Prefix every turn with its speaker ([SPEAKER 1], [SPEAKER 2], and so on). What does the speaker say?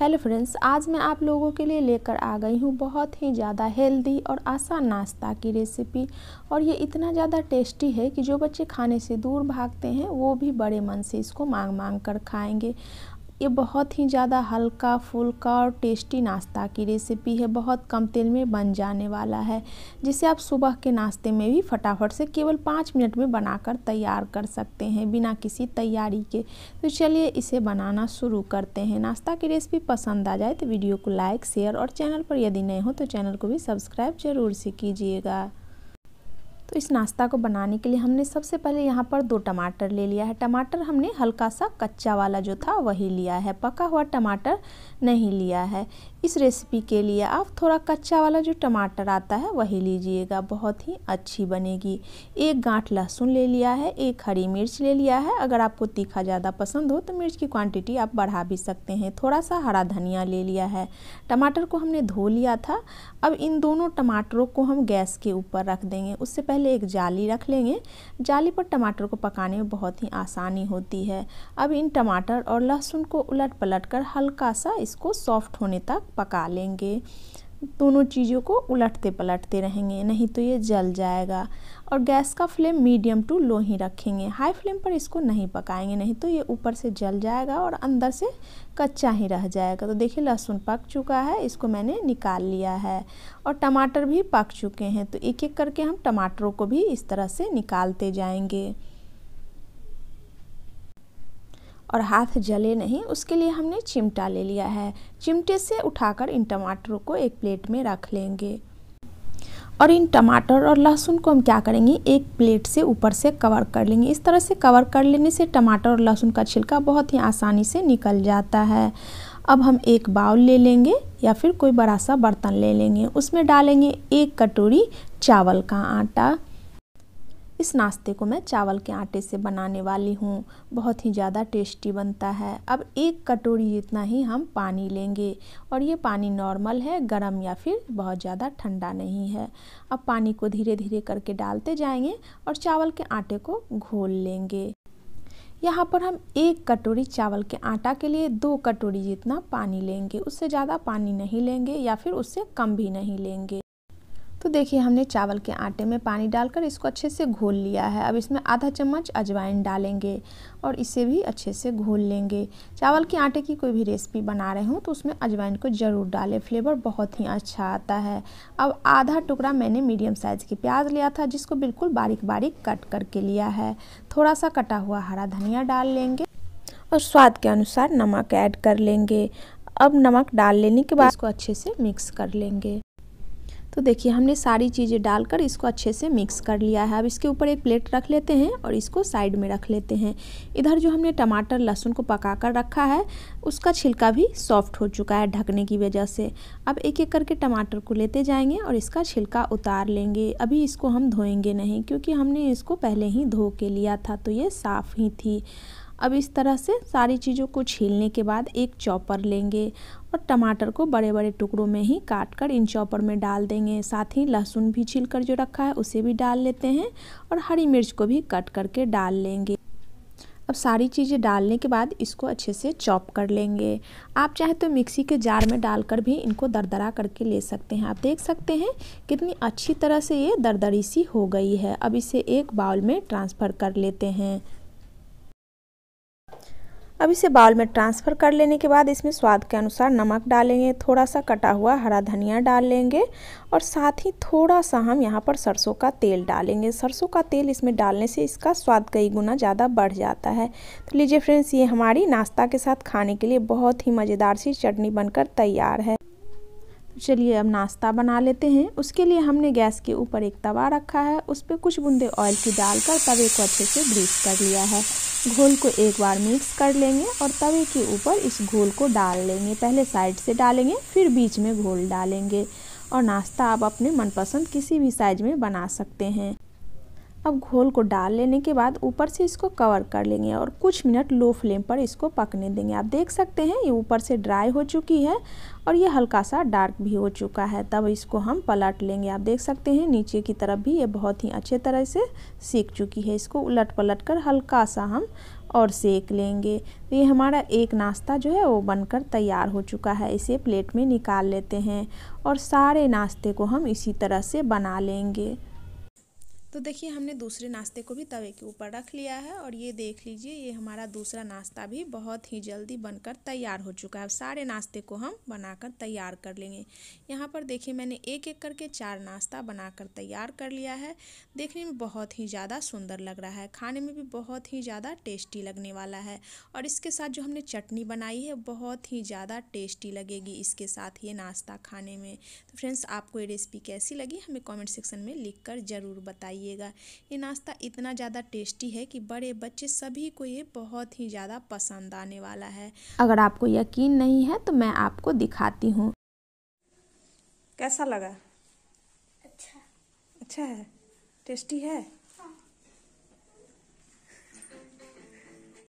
[SPEAKER 1] hello friends आज मैं आप लोगों के लिए लेकर आ गई हूँ बहुत ही ज़्यादा हेल्दी और आसान नाश्ता की रेसिपी और ये इतना ज़्यादा टेस्टी है कि जो बच्चे खाने से दूर भागते हैं वो भी बड़े मन से इसको मांग मांग कर खाएंगे ये बहुत ही ज़्यादा हल्का फुल्का और टेस्टी नाश्ता की रेसिपी है बहुत कम तेल में बन जाने वाला है जिसे आप सुबह के नाश्ते में भी फटाफट से केवल पाँच मिनट में बनाकर तैयार कर सकते हैं बिना किसी तैयारी के तो चलिए इसे बनाना शुरू करते हैं नाश्ता की रेसिपी पसंद आ जाए तो वीडियो को लाइक शेयर और चैनल पर यदि नए हो तो चैनल को भी सब्सक्राइब जरूर से कीजिएगा तो इस नाश्ता को बनाने के लिए हमने सबसे पहले यहाँ पर दो टमाटर ले लिया है टमाटर हमने हल्का सा कच्चा वाला जो था वही लिया है पका हुआ टमाटर नहीं लिया है इस रेसिपी के लिए आप थोड़ा कच्चा वाला जो टमाटर आता है वही लीजिएगा बहुत ही अच्छी बनेगी एक गांठ लहसुन ले लिया है एक हरी मिर्च ले लिया है अगर आपको तीखा ज़्यादा पसंद हो तो मिर्च की क्वांटिटी आप बढ़ा भी सकते हैं थोड़ा सा हरा धनिया ले लिया है टमाटर को हमने धो लिया था अब इन दोनों टमाटरों को हम गैस के ऊपर रख देंगे उससे पहले लिए एक जाली रख लेंगे जाली पर टमाटर को पकाने में बहुत ही आसानी होती है अब इन टमाटर और लहसुन को उलट पलट कर हल्का सा इसको सॉफ्ट होने तक पका लेंगे दोनों चीज़ों को उलटते पलटते रहेंगे नहीं तो ये जल जाएगा और गैस का फ्लेम मीडियम टू लो ही रखेंगे हाई फ्लेम पर इसको नहीं पकाएंगे नहीं तो ये ऊपर से जल जाएगा और अंदर से कच्चा ही रह जाएगा तो देखिए लहसुन पक चुका है इसको मैंने निकाल लिया है और टमाटर भी पक चुके हैं तो एक एक करके हम टमाटरों को भी इस तरह से निकालते जाएंगे और हाथ जले नहीं उसके लिए हमने चिमटा ले लिया है चिमटे से उठाकर इन टमाटरों को एक प्लेट में रख लेंगे और इन टमाटर और लहसुन को हम क्या करेंगे एक प्लेट से ऊपर से कवर कर लेंगे इस तरह से कवर कर लेने से टमाटर और लहसुन का छिलका बहुत ही आसानी से निकल जाता है अब हम एक बाउल ले लेंगे या फिर कोई बड़ा सा बर्तन ले लेंगे उसमें डालेंगे एक कटोरी चावल का आटा इस नाश्ते को मैं चावल के आटे से बनाने वाली हूँ बहुत ही ज़्यादा टेस्टी बनता है अब एक कटोरी जितना ही हम पानी लेंगे और ये पानी नॉर्मल है गर्म या फिर बहुत ज़्यादा ठंडा नहीं है अब पानी को धीरे धीरे करके डालते जाएंगे और चावल के आटे को घोल लेंगे यहाँ पर हम एक कटोरी चावल के आटा के लिए दो कटोरी जितना पानी लेंगे उससे ज़्यादा पानी नहीं लेंगे या फिर उससे कम भी नहीं लेंगे तो देखिए हमने चावल के आटे में पानी डालकर इसको अच्छे से घोल लिया है अब इसमें आधा चम्मच अजवाइन डालेंगे और इसे भी अच्छे से घोल लेंगे चावल के आटे की कोई भी रेसिपी बना रहे हूँ तो उसमें अजवाइन को ज़रूर डालें फ्लेवर बहुत ही अच्छा आता है अब आधा टुकड़ा मैंने मीडियम साइज़ की प्याज लिया था जिसको बिल्कुल बारीक बारीक कट करके लिया है थोड़ा सा कटा हुआ हरा धनिया डाल लेंगे और स्वाद के अनुसार नमक ऐड कर लेंगे अब नमक डाल लेने के बाद इसको अच्छे से मिक्स कर लेंगे तो देखिए हमने सारी चीज़ें डालकर इसको अच्छे से मिक्स कर लिया है अब इसके ऊपर एक प्लेट रख लेते हैं और इसको साइड में रख लेते हैं इधर जो हमने टमाटर लहसुन को पका कर रखा है उसका छिलका भी सॉफ्ट हो चुका है ढकने की वजह से अब एक एक करके टमाटर को लेते जाएंगे और इसका छिलका उतार लेंगे अभी इसको हम धोएंगे नहीं क्योंकि हमने इसको पहले ही धो के लिया था तो ये साफ़ ही थी अब इस तरह से सारी चीज़ों को छीलने के बाद एक चॉपर लेंगे और टमाटर को बड़े बड़े टुकड़ों में ही काट कर इन चॉपर में डाल देंगे साथ ही लहसुन भी छील कर जो रखा है उसे भी डाल लेते हैं और हरी मिर्च को भी कट करके डाल लेंगे अब सारी चीज़ें डालने के बाद इसको अच्छे से चॉप कर लेंगे आप चाहे तो मिक्सी के जार में डालकर भी इनको दरदरा करके ले सकते हैं आप देख सकते हैं कितनी अच्छी तरह से ये दरदरी सी हो गई है अब इसे एक बाउल में ट्रांसफ़र कर लेते हैं अब इसे बाउल में ट्रांसफ़र कर लेने के बाद इसमें स्वाद के अनुसार नमक डालेंगे थोड़ा सा कटा हुआ हरा धनिया डाल लेंगे और साथ ही थोड़ा सा हम यहाँ पर सरसों का तेल डालेंगे सरसों का तेल इसमें डालने से इसका स्वाद कई गुना ज़्यादा बढ़ जाता है तो लीजिए फ्रेंड्स ये हमारी नाश्ता के साथ खाने के लिए बहुत ही मज़ेदार सी चटनी बनकर तैयार है चलिए अब नाश्ता बना लेते हैं उसके लिए हमने गैस के ऊपर एक तवा रखा है उस पर कुछ बूंदे ऑयल की डालकर तवे को अच्छे से ग्रीस कर लिया है घोल को एक बार मिक्स कर लेंगे और तवे के ऊपर इस घोल को डाल लेंगे पहले साइड से डालेंगे फिर बीच में घोल डालेंगे और नाश्ता आप अपने मनपसंद किसी भी साइज में बना सकते हैं अब घोल को डाल लेने के बाद ऊपर से इसको कवर कर लेंगे और कुछ मिनट लो फ्लेम पर इसको पकने देंगे आप देख सकते हैं ये ऊपर से ड्राई हो चुकी है और ये हल्का सा डार्क भी हो चुका है तब इसको हम पलट लेंगे आप देख सकते हैं नीचे की तरफ भी ये बहुत ही अच्छे तरह से सीख चुकी है इसको उलट पलट कर हल्का सा हम और सेक लेंगे तो ये हमारा एक नाश्ता जो है वो बनकर तैयार हो चुका है इसे प्लेट में निकाल लेते हैं और सारे नाश्ते को हम इसी तरह से बना लेंगे तो देखिए हमने दूसरे नाश्ते को भी तवे के ऊपर रख लिया है और ये देख लीजिए ये हमारा दूसरा नाश्ता भी बहुत ही जल्दी बनकर तैयार हो चुका है अब सारे नाश्ते को हम बनाकर तैयार कर लेंगे यहाँ पर देखिए मैंने एक एक करके चार नाश्ता बनाकर तैयार कर लिया है देखने में बहुत ही ज़्यादा सुंदर लग रहा है खाने में भी बहुत ही ज़्यादा टेस्टी लगने वाला है और इसके साथ जो हमने चटनी बनाई है बहुत ही ज़्यादा टेस्टी लगेगी इसके साथ ये नाश्ता खाने में तो फ्रेंड्स आपको ये रेसिपी कैसी लगी हमें कॉमेंट सेक्शन में लिख ज़रूर बताइए खाइएगा ये नाश्ता इतना ज़्यादा टेस्टी है कि बड़े बच्चे सभी को ये बहुत ही ज़्यादा पसंद आने वाला है अगर आपको यकीन नहीं है तो मैं आपको दिखाती हूँ कैसा लगा अच्छा अच्छा है टेस्टी है